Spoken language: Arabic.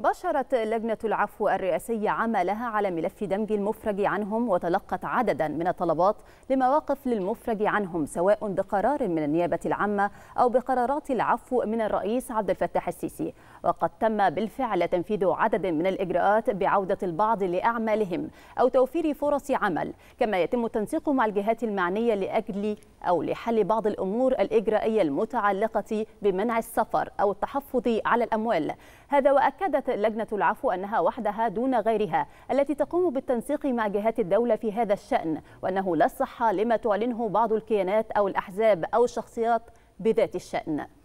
باشرت لجنة العفو الرئاسية عملها على ملف دمج المفرج عنهم وتلقت عددا من الطلبات لمواقف للمفرج عنهم سواء بقرار من النيابة العامة أو بقرارات العفو من الرئيس عبد الفتاح السيسي وقد تم بالفعل تنفيذ عدد من الإجراءات بعودة البعض لأعمالهم أو توفير فرص عمل كما يتم التنسيق مع الجهات المعنية لأجل أو لحل بعض الأمور الإجرائية المتعلقة بمنع السفر أو التحفظ على الأموال هذا وأكدت لجنة العفو أنها وحدها دون غيرها التي تقوم بالتنسيق مع جهات الدولة في هذا الشأن وأنه لا صحة لما تعلنه بعض الكيانات أو الأحزاب أو الشخصيات بذات الشأن